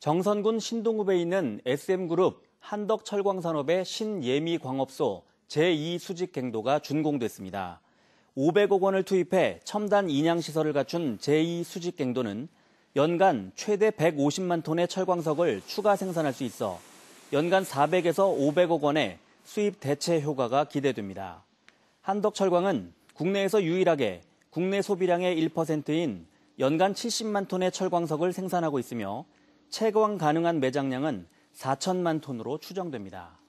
정선군 신동읍에 있는 SM그룹 한덕철광산업의 신예미광업소 제2수직갱도가 준공됐습니다. 500억 원을 투입해 첨단 인양시설을 갖춘 제2수직갱도는 연간 최대 150만 톤의 철광석을 추가 생산할 수 있어 연간 400에서 500억 원의 수입 대체 효과가 기대됩니다. 한덕철광은 국내에서 유일하게 국내 소비량의 1%인 연간 70만 톤의 철광석을 생산하고 있으며 채광 가능한 매장량은 4천만 톤으로 추정됩니다.